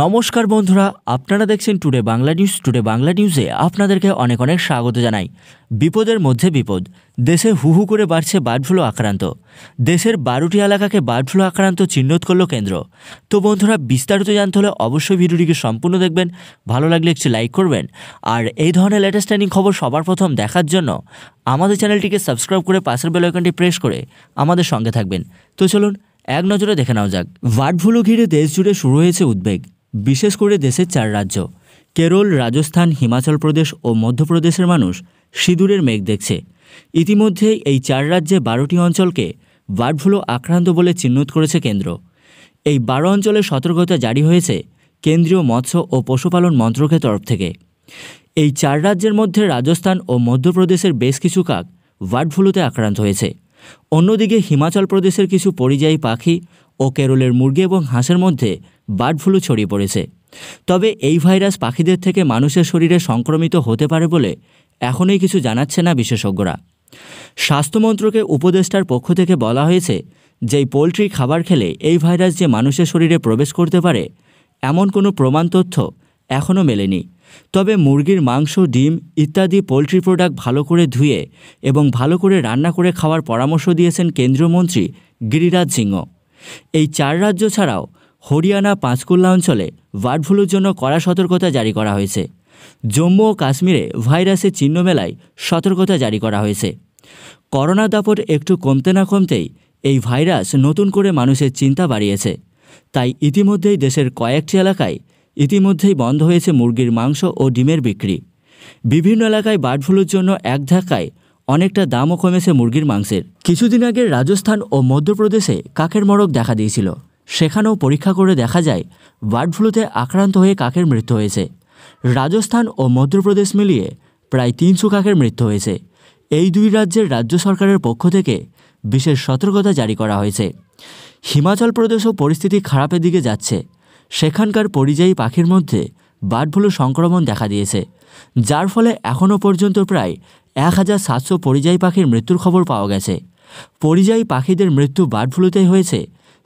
নমস্কার বন্ধুরা আপনারা দেখছেন today Bangla news today Bangla নিউজে আপনাদেরকে অনেক অনেক স্বাগত জানাই বিপদের মধ্যে বিপদ দেশে হু হু করে বাড়ছে বার্ড ফ্লু আক্রান্ত দেশের বারোটি এলাকাকে বার্ড ফ্লু আক্রান্ত চিহ্নত করল কেন্দ্র তো বন্ধুরা বিস্তারিত জানতে হলে অবশ্যই ভিডিওটিকে সম্পূর্ণ দেখবেন ভালো লাগলে একটু লাইক করবেন আর এই ধরনের লেটেস্ট ট্রেনিং খবর সবার প্রথম দেখার জন্য আমাদের চ্যানেলটিকে সাবস্ক্রাইব করে পাশের বেলাইকনটি প্রেস করে আমাদের সঙ্গে থাকবেন তো চলুন এক নজরে দেখে নেওয়া যাক বার্ডফ্লু ঘিরে দেশ জুড়ে শুরু হয়েছে উদ্বেগ বিশেষ করে দেশের চার রাজ্য কেরল রাজস্থান হিমাচল প্রদেশ ও মধ্যপ্রদেশের মানুষ সিঁদুরের মেঘ দেখছে ইতিমধ্যেই এই চার রাজ্যে বারোটি অঞ্চলকে বার্ডফ্লু আক্রান্ত বলে চিহ্নিত করেছে কেন্দ্র এই বারো অঞ্চলে সতর্কতা জারি হয়েছে কেন্দ্রীয় মৎস্য ও পশুপালন মন্ত্রকের তরফ থেকে এই চার রাজ্যের মধ্যে রাজস্থান ও মধ্যপ্রদেশের বেশ কিছু কাক বার্ড ফ্লুতে আক্রান্ত হয়েছে অন্যদিকে হিমাচল প্রদেশের কিছু পরিযায়ী পাখি ও কেরলের মুরগি এবং হাঁসের মধ্যে বার্ড ফ্লু ছড়িয়ে পড়েছে তবে এই ভাইরাস পাখিদের থেকে মানুষের শরীরে সংক্রমিত হতে পারে বলে এখনই কিছু জানাচ্ছে না বিশেষজ্ঞরা স্বাস্থ্যমন্ত্রকে উপদেষ্টার পক্ষ থেকে বলা হয়েছে যেই পোলট্রি খাবার খেলে এই ভাইরাস যে মানুষের শরীরে প্রবেশ করতে পারে এমন কোনো প্রমাণ তথ্য এখনও মেলেনি তবে মুরগির মাংস ডিম ইত্যাদি পোলট্রি প্রোডাক্ট ভালো করে ধুয়ে এবং ভালো করে রান্না করে খাওয়ার পরামর্শ দিয়েছেন কেন্দ্রীয় মন্ত্রী গিরিরাজ সিংহ এই চার রাজ্য ছাড়াও হরিয়ানা পাঁচকুল্লা অঞ্চলে বার্ড ফ্লুর জন্য কড়া সতর্কতা জারি করা হয়েছে জম্মু ও কাশ্মীরে ভাইরাসের চিহ্ন মেলায় সতর্কতা জারি করা হয়েছে করোনা দাপট একটু কমতে না কমতেই এই ভাইরাস নতুন করে মানুষের চিন্তা বাড়িয়েছে তাই ইতিমধ্যেই দেশের কয়েকটি এলাকায় ইতিমধ্যেই বন্ধ হয়েছে মুরগির মাংস ও ডিমের বিক্রি বিভিন্ন এলাকায় বার্ড ফ্লুর জন্য এক ধাক্কায় অনেকটা দামও কমেছে মুরগির মাংসের কিছুদিন আগে রাজস্থান ও মধ্যপ্রদেশে কাকের মরক দেখা দিয়েছিল সেখানেও পরীক্ষা করে দেখা যায় বার্ড ফ্লুতে আক্রান্ত হয়ে কাকের মৃত্যু হয়েছে রাজস্থান ও মধ্যপ্রদেশ মিলিয়ে প্রায় তিনশো কাকের মৃত্যু হয়েছে এই দুই রাজ্যের রাজ্য সরকারের পক্ষ থেকে বিশেষ সতর্কতা জারি করা হয়েছে হিমাচল প্রদেশও পরিস্থিতি খারাপের দিকে যাচ্ছে সেখানকার পরিযায়ী পাখির মধ্যে বার্ড ফ্লু সংক্রমণ দেখা দিয়েছে যার ফলে এখনও পর্যন্ত প্রায় এক হাজার সাতশো পরিযায়ী পাখির মৃত্যুর খবর পাওয়া গেছে পরিযায়ী পাখিদের মৃত্যু বার্ড ফ্লুতেই হয়েছে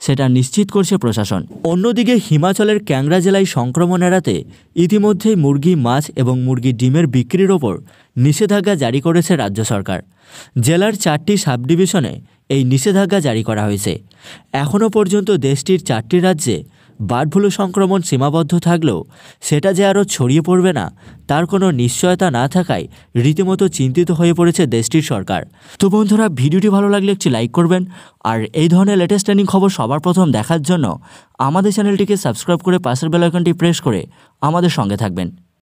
সেটা নিশ্চিত করছে প্রশাসন অন্যদিকে হিমাচলের ক্যাংরা জেলায় সংক্রমণ এড়াতে ইতিমধ্যেই মুরগি মাছ এবং মুরগি ডিমের বিক্রির ওপর নিষেধাজ্ঞা জারি করেছে রাজ্য সরকার জেলার চারটি সাব ডিভিশনে এই নিষেধাজ্ঞা জারি করা হয়েছে এখনও পর্যন্ত দেশটির চারটি রাজ্যে বার্ড ফ্লু সংক্রমণ সীমাবদ্ধ থাকলেও সেটা যে আরও ছড়িয়ে পড়বে না তার কোনো নিশ্চয়তা না থাকায় রীতিমতো চিন্তিত হয়ে পড়েছে দেশটির সরকার তো বন্ধুরা ভিডিওটি ভালো লাগলে একটি লাইক করবেন আর এই ধরনের লেটেস্ট ট্রেনিং খবর সবার প্রথম দেখার জন্য আমাদের চ্যানেলটিকে সাবস্ক্রাইব করে পাশের বেলাইকনটি প্রেস করে আমাদের সঙ্গে থাকবেন